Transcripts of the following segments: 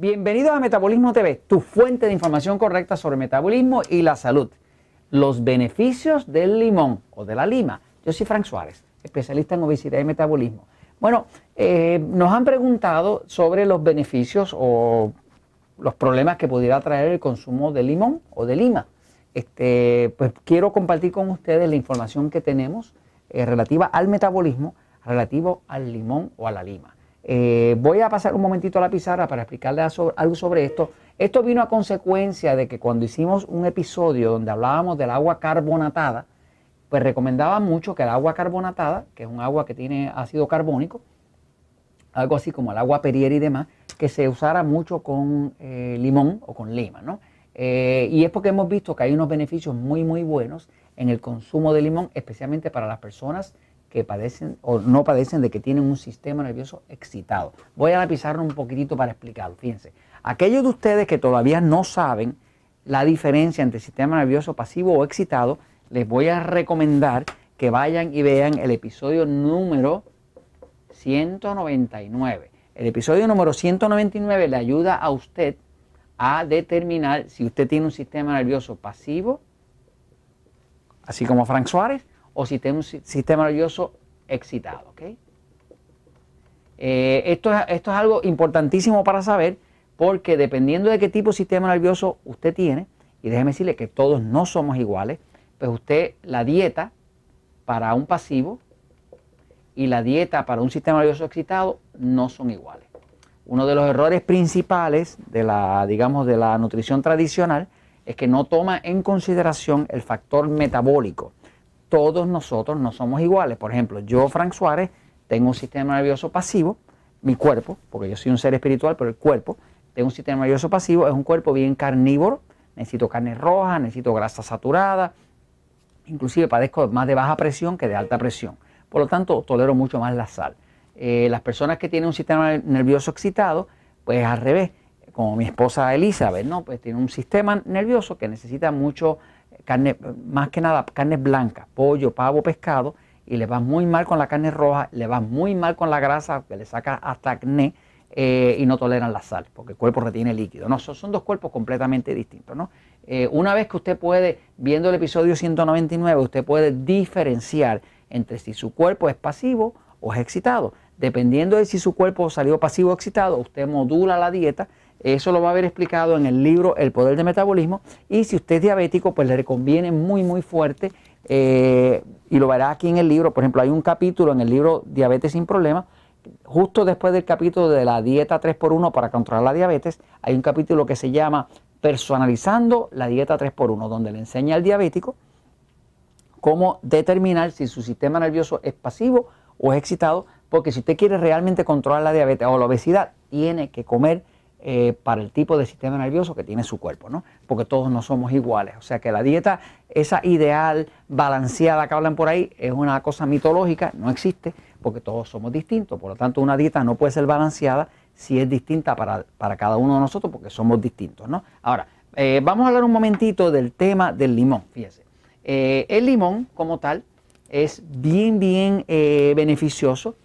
Bienvenidos a Metabolismo TV, tu fuente de información correcta sobre metabolismo y la salud. Los beneficios del limón o de la lima. Yo soy Frank Suárez, especialista en obesidad y metabolismo. Bueno, eh, nos han preguntado sobre los beneficios o los problemas que pudiera traer el consumo de limón o de lima. Este, pues quiero compartir con ustedes la información que tenemos eh, relativa al metabolismo, relativo al limón o a la lima. Eh, voy a pasar un momentito a la pizarra para explicarles algo sobre esto. Esto vino a consecuencia de que cuando hicimos un episodio donde hablábamos del agua carbonatada, pues recomendaba mucho que el agua carbonatada, que es un agua que tiene ácido carbónico, algo así como el agua Perrier y demás, que se usara mucho con eh, limón o con lima, ¿no? Eh, y es porque hemos visto que hay unos beneficios muy, muy buenos en el consumo de limón, especialmente para las personas que padecen o no padecen de que tienen un sistema nervioso excitado. Voy a la un poquitito para explicarlo. Fíjense, aquellos de ustedes que todavía no saben la diferencia entre sistema nervioso pasivo o excitado, les voy a recomendar que vayan y vean el episodio número 199. El episodio número 199 le ayuda a usted a determinar si usted tiene un sistema nervioso pasivo, así como Frank Suárez, o si tiene un sistema nervioso excitado. Eh, esto, es, esto es algo importantísimo para saber porque dependiendo de qué tipo de sistema nervioso usted tiene, y déjeme decirle que todos no somos iguales, pues usted la dieta para un pasivo y la dieta para un sistema nervioso excitado no son iguales. Uno de los errores principales de la, digamos, de la nutrición tradicional es que no toma en consideración el factor metabólico todos nosotros no somos iguales. Por ejemplo, yo, Frank Suárez, tengo un sistema nervioso pasivo, mi cuerpo, porque yo soy un ser espiritual, pero el cuerpo, tengo un sistema nervioso pasivo, es un cuerpo bien carnívoro, necesito carne roja, necesito grasa saturada, inclusive padezco más de baja presión que de alta presión. Por lo tanto, tolero mucho más la sal. Eh, las personas que tienen un sistema nervioso excitado, pues al revés, como mi esposa Elizabeth, ¿no? Pues tiene un sistema nervioso que necesita mucho carne, más que nada carne blanca, pollo, pavo, pescado, y le va muy mal con la carne roja, le va muy mal con la grasa, que le saca hasta acné eh, y no toleran la sal, porque el cuerpo retiene líquido. No, son, dos cuerpos completamente distintos. ¿no? Eh, una vez que usted puede, viendo el episodio 199, usted puede diferenciar entre si su cuerpo es pasivo o es excitado. Dependiendo de si su cuerpo salió pasivo o excitado, usted modula la dieta eso lo va a haber explicado en el libro El Poder del Metabolismo. Y si usted es diabético, pues le conviene muy, muy fuerte. Eh, y lo verá aquí en el libro. Por ejemplo, hay un capítulo en el libro Diabetes sin Problemas. Justo después del capítulo de la dieta 3x1 para controlar la diabetes, hay un capítulo que se llama Personalizando la dieta 3x1, donde le enseña al diabético cómo determinar si su sistema nervioso es pasivo o es excitado, porque si usted quiere realmente controlar la diabetes o la obesidad, tiene que comer eh, para el tipo de sistema nervioso que tiene su cuerpo, ¿no? Porque todos no somos iguales. O sea que la dieta, esa ideal balanceada que hablan por ahí, es una cosa mitológica, no existe, porque todos somos distintos. Por lo tanto, una dieta no puede ser balanceada si es distinta para, cada uno de nosotros, porque somos distintos, ¿no? Ahora, eh, vamos a hablar un momentito del tema del limón, fíjense. Eh, el limón, como tal, es bien, bien beneficioso.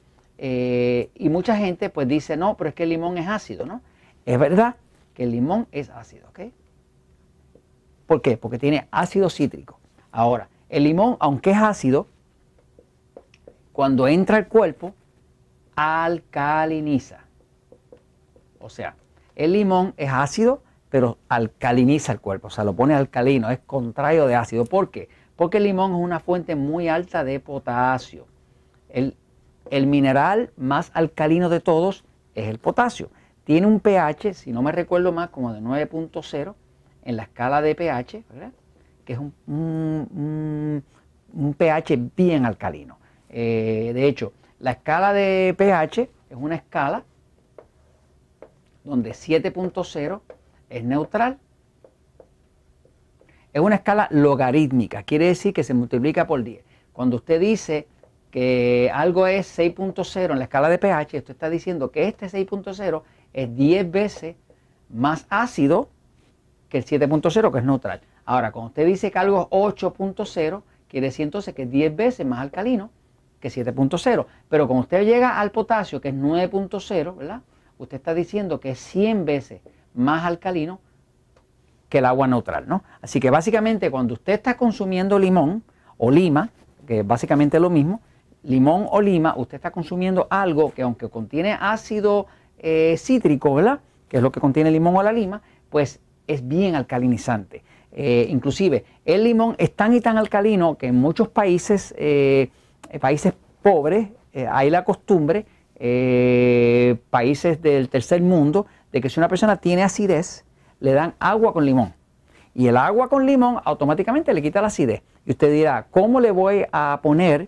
y mucha gente pues dice, no, pero es que el limón es ácido, ¿no? Es verdad que el limón es ácido, ¿ok? ¿Por qué? Porque tiene ácido cítrico. Ahora, el limón, aunque es ácido, cuando entra al cuerpo, alcaliniza. O sea, el limón es ácido, pero alcaliniza el cuerpo, o sea, lo pone alcalino, es contrario de ácido. ¿Por qué? Porque el limón es una fuente muy alta de potasio. El, el mineral más alcalino de todos es el potasio. Tiene un pH, si no me recuerdo más, como de 9.0 en la escala de pH, que es un, pH bien alcalino. Eh, de hecho, la escala de pH es una escala donde 7.0 es neutral. Es una escala logarítmica, quiere decir que se multiplica por 10. Cuando usted dice que algo es 6.0 en la escala de pH, esto está diciendo que este 6.0 es 10 veces más ácido que el 7.0, que es neutral. Ahora, cuando usted dice que algo es 8.0, quiere decir entonces que es 10 veces más alcalino que 7.0. Pero cuando usted llega al potasio, que es 9.0, ¿verdad? Usted está diciendo que es 100 veces más alcalino que el agua neutral, ¿no? Así que básicamente cuando usted está consumiendo limón o lima, que es básicamente lo mismo, limón o lima, usted está consumiendo algo que aunque contiene ácido eh, cítrico, ¿verdad? Que es lo que contiene el limón o la lima, pues es bien alcalinizante. Eh, inclusive el limón es tan y tan alcalino que en muchos países, eh, países pobres, hay la costumbre, países del tercer mundo, de que si una persona tiene acidez, le dan agua con limón. Y el agua con limón automáticamente le quita la acidez. Y usted dirá, ¿cómo le voy a poner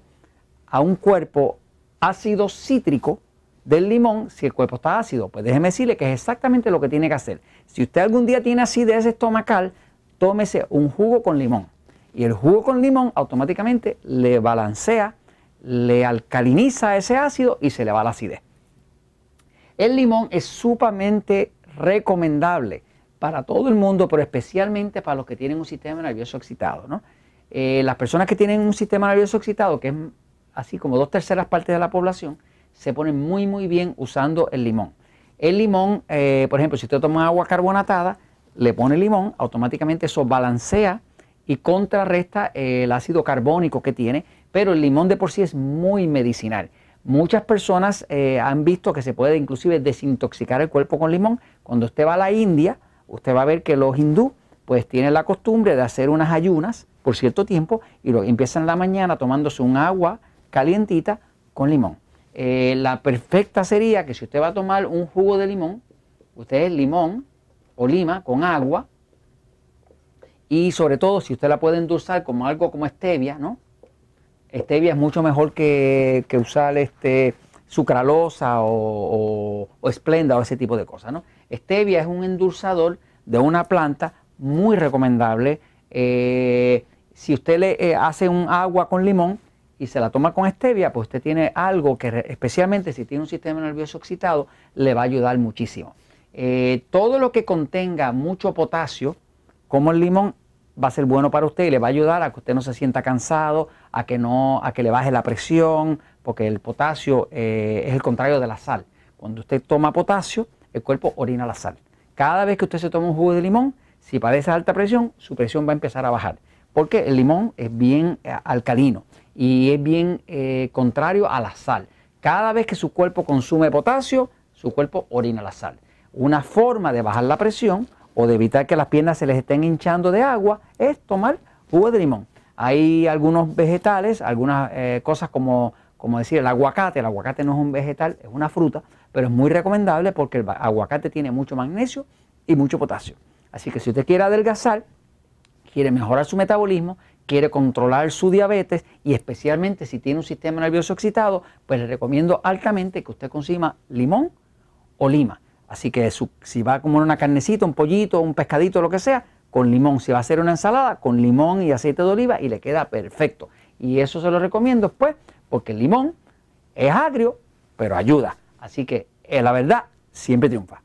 a un cuerpo ácido cítrico del limón si el cuerpo está ácido. Pues déjeme decirle que es exactamente lo que tiene que hacer. Si usted algún día tiene acidez estomacal, tómese un jugo con limón. Y el jugo con limón automáticamente le balancea, le alcaliniza ese ácido y se le va la acidez. El limón es sumamente recomendable para todo el mundo, pero especialmente para los que tienen un sistema nervioso excitado. Eh, las personas que tienen un sistema nervioso excitado, que es así como dos terceras partes de la población, se ponen muy muy bien usando el limón. El limón, eh, por ejemplo, si usted toma agua carbonatada, le pone limón, automáticamente eso balancea y contrarresta eh, el ácido carbónico que tiene, pero el limón de por sí es muy medicinal. Muchas personas eh, han visto que se puede inclusive desintoxicar el cuerpo con limón. Cuando usted va a la India, usted va a ver que los hindúes, pues tienen la costumbre de hacer unas ayunas por cierto tiempo y lo, empiezan en la mañana tomándose un agua calientita con limón. Eh, la perfecta sería que si usted va a tomar un jugo de limón, usted es limón o lima con agua y sobre todo si usted la puede endulzar como algo como stevia, ¿no? Stevia es mucho mejor que, usar este sucralosa o, o, o esplenda o ese tipo de cosas, ¿no? Stevia es un endulzador de una planta muy recomendable. Eh, si usted le eh, hace un agua con limón, y se la toma con stevia, pues usted tiene algo que especialmente si tiene un sistema nervioso excitado, le va a ayudar muchísimo. Eh, todo lo que contenga mucho potasio, como el limón, va a ser bueno para usted y le va a ayudar a que usted no se sienta cansado, a que no, a que le baje la presión, porque el potasio eh, es el contrario de la sal. Cuando usted toma potasio, el cuerpo orina la sal. Cada vez que usted se toma un jugo de limón, si padece alta presión, su presión va a empezar a bajar, porque el limón es bien eh, alcalino y es bien eh, contrario a la sal. Cada vez que su cuerpo consume potasio, su cuerpo orina la sal. Una forma de bajar la presión o de evitar que las piernas se les estén hinchando de agua es tomar jugo de limón. Hay algunos vegetales, algunas eh, cosas como, como decir el aguacate. El aguacate no es un vegetal, es una fruta, pero es muy recomendable porque el aguacate tiene mucho magnesio y mucho potasio. Así que si usted quiere adelgazar, quiere mejorar su metabolismo quiere controlar su diabetes y especialmente si tiene un sistema nervioso excitado, pues le recomiendo altamente que usted consuma limón o lima. Así que si va a comer una carnecita, un pollito, un pescadito, lo que sea, con limón. Si va a hacer una ensalada, con limón y aceite de oliva y le queda perfecto. Y eso se lo recomiendo pues porque el limón es agrio, pero ayuda. Así que eh, la verdad siempre triunfa.